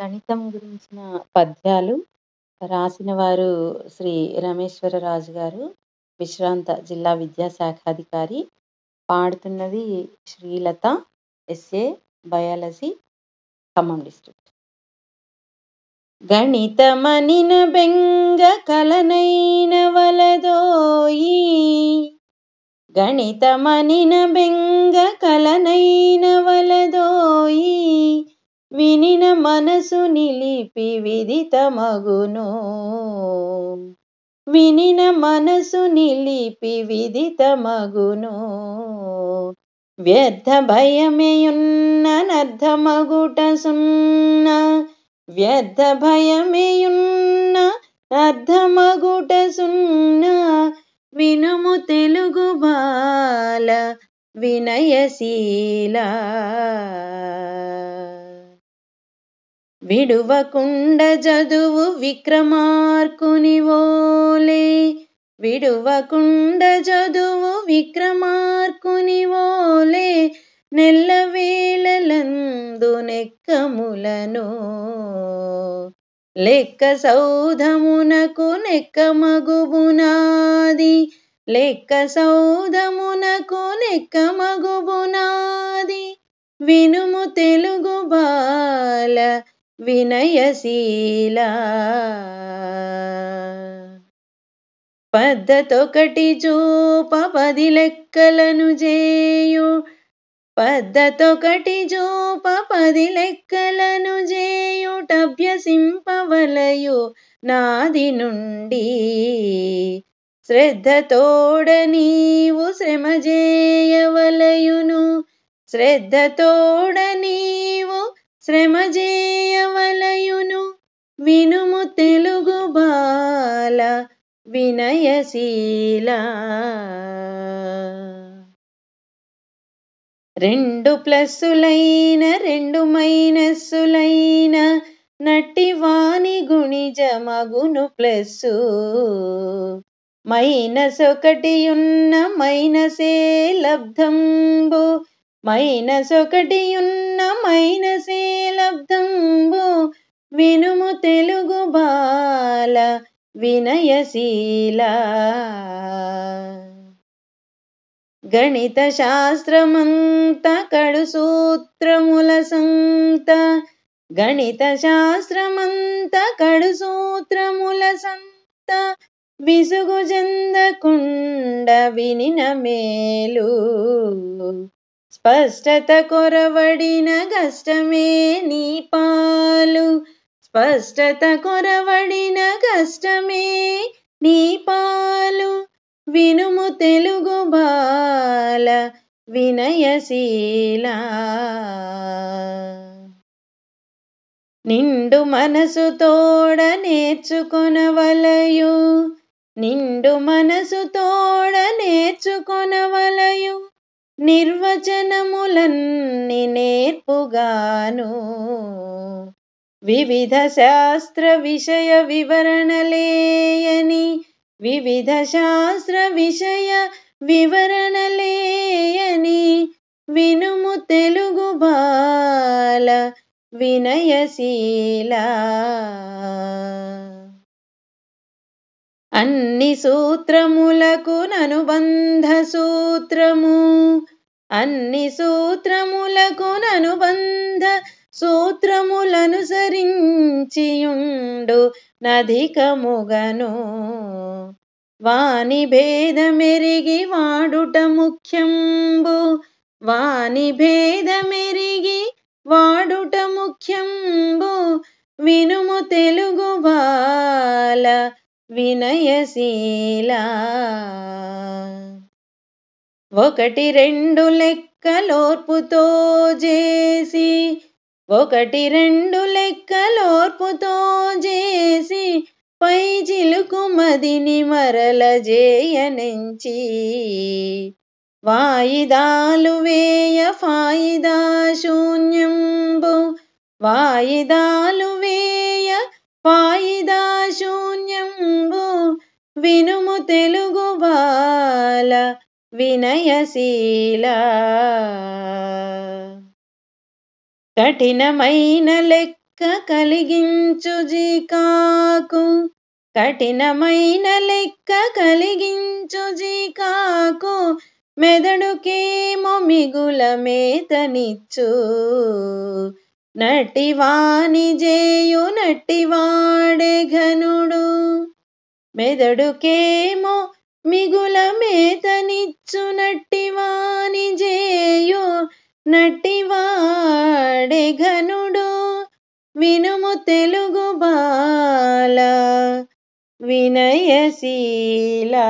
గణితం గురించిన పద్యాలు రాసిన వారు శ్రీ రమేశ్వరరాజు గారు విశ్రాంత జిల్లా విద్యాశాఖాధికారి పాడుతున్నది Srilatha SA biology Khammam district గణితమనిన బెంగ కలనైన వలదోయి గణితమనిన బెంగ కలనైన వలదోయి వినిన మనసు నిలిపి విదితమగును వినిన మనసు నిలిపి విదితమగును వ్యర్థ అర్థమగుట సున్న వ్యర్థ భయమేయున్న అర్థమగుట సున్న వినుము తెలుగు బాల వినయశీలా విడువకుండ జదువు విక్రమార్కుని ఓలే విడువకుండ జదువు విక్రమార్కుని ఓలే వేళలందు నెక్కములను లెక్క సౌధమునకు నెక్క మగుబునాది లెక్క సౌధమునకు నెక్క మగుబునాది వినుము తెలుగు బాల వినయశీల పద్ధతొకటి చూప పది లెక్కలను చేయు పద్ధతొకటి చూప పది లెక్కలను చేయుటభ్యసింపవలయు నాది నుండి శ్రద్ధతోడ నీవు శ్రమ చేయవలయును శ్రద్ధతోడ నీవు శ్రమజేయవలయును వినుము తెలుగు బాల వినయశీల రెండు ప్లస్సులైన రెండు మైనస్సులైన గుణిజ గుణిజమగును ప్లస్సు మైనస్ ఒకటి ఉన్న మైనసే లబ్ధంబు మైనస్ ఒకటియున్న మైనసే లబ్ధంబు వినుము తెలుగు బాల వినయశీల గణిత శాస్త్రమంత కడు సూత్రముల సంత గణిత శాస్త్రమంత కడు సూత్రముల సంత విసుగు జందకుండ వినిన మేలు స్పష్టత కొరవడిన కష్టమే నీ పాలు స్పష్టత కొరవడిన కష్టమే నీ పాలు వినుము తెలుగు బాల వినయశీల నిండు మనసు తోడ నేర్చుకొనవలయు నిండు మనసు తోడ నేర్చుకొనవలయు నిర్వచనములన్ని నేర్పుగాను వివిధ శాస్త్ర విషయ వివరణలేయని వివిధ శాస్త్ర విషయ వివరణలేయని వినుము తెలుగు బాల వినయశీలా అన్ని సూత్రములకు ననుబంధ సూత్రము అన్ని సూత్రములకు ననుబంధ సూత్రములనుసరించియుండు నధికముగను వాని భేదమెరిగి వాడుట ముఖ్యంబు వాని భేదమెరిగి వాడుట ముఖ్యంబు వినుము తెలుగు వాళ్ళ వినయశీల ఒకటి రెండు లెక్కలోర్పుతో చేసి ఒకటి రెండు లెక్కలోర్పుతో చేసి పై చిలుకుమదిని మదిని మరల జేయనించి వాయిదాలు వేయ ఫాయిదా శూన్యంబు వాయిదాలు వేయ ఫాయిదా వినుము తెలుగు తెలుగువాల వినయశీల కఠినమైన లెక్క కలిగించు జీకాకు కఠినమైన లెక్క కలిగించు జీకాకు మెదడుకేమో మిగుల మేతనిచ్చు నటివాని జేయు నటివాడే ఘనుడు మెదడుకేమో మిగుల మేతనిచ్చునట్టివాని జేయు నట్టివాడే ఘనుడు వినుము తెలుగు బాల వినయశీలా